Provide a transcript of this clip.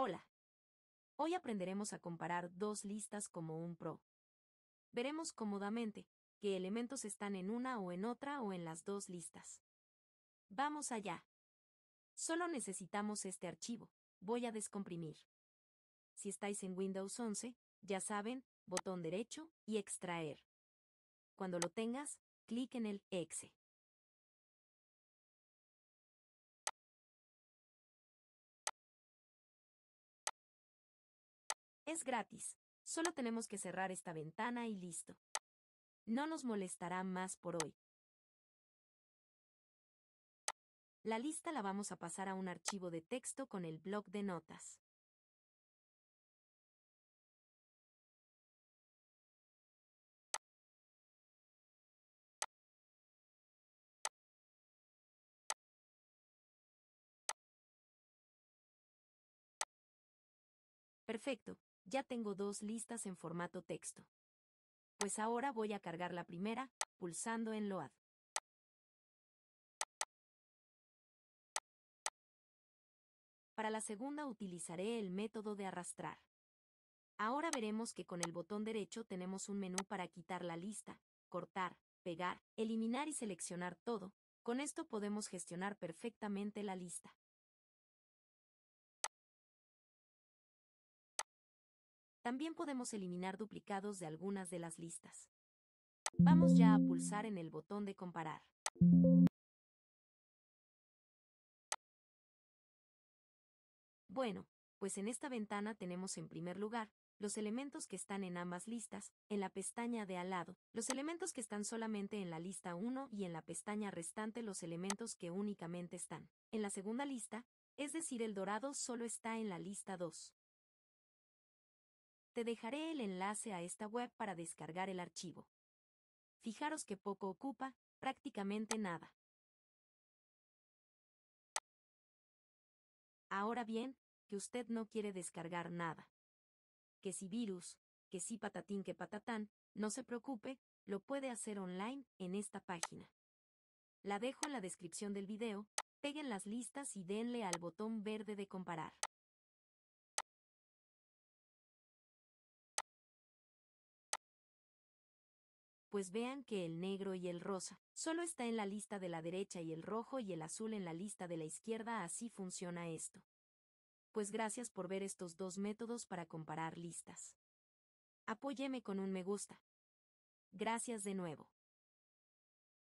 Hola. Hoy aprenderemos a comparar dos listas como un pro. Veremos cómodamente qué elementos están en una o en otra o en las dos listas. Vamos allá. Solo necesitamos este archivo. Voy a descomprimir. Si estáis en Windows 11, ya saben, botón derecho y extraer. Cuando lo tengas, clic en el exe. Es gratis. Solo tenemos que cerrar esta ventana y listo. No nos molestará más por hoy. La lista la vamos a pasar a un archivo de texto con el blog de notas. Perfecto, ya tengo dos listas en formato texto. Pues ahora voy a cargar la primera, pulsando en Load. Para la segunda utilizaré el método de arrastrar. Ahora veremos que con el botón derecho tenemos un menú para quitar la lista, cortar, pegar, eliminar y seleccionar todo. Con esto podemos gestionar perfectamente la lista. También podemos eliminar duplicados de algunas de las listas. Vamos ya a pulsar en el botón de comparar. Bueno, pues en esta ventana tenemos en primer lugar los elementos que están en ambas listas, en la pestaña de al lado, los elementos que están solamente en la lista 1 y en la pestaña restante los elementos que únicamente están en la segunda lista, es decir, el dorado solo está en la lista 2. Te dejaré el enlace a esta web para descargar el archivo. Fijaros que poco ocupa, prácticamente nada. Ahora bien, que usted no quiere descargar nada. Que si virus, que si patatín que patatán, no se preocupe, lo puede hacer online en esta página. La dejo en la descripción del video, peguen las listas y denle al botón verde de comparar. pues vean que el negro y el rosa solo está en la lista de la derecha y el rojo y el azul en la lista de la izquierda, así funciona esto. Pues gracias por ver estos dos métodos para comparar listas. Apóyeme con un me gusta. Gracias de nuevo.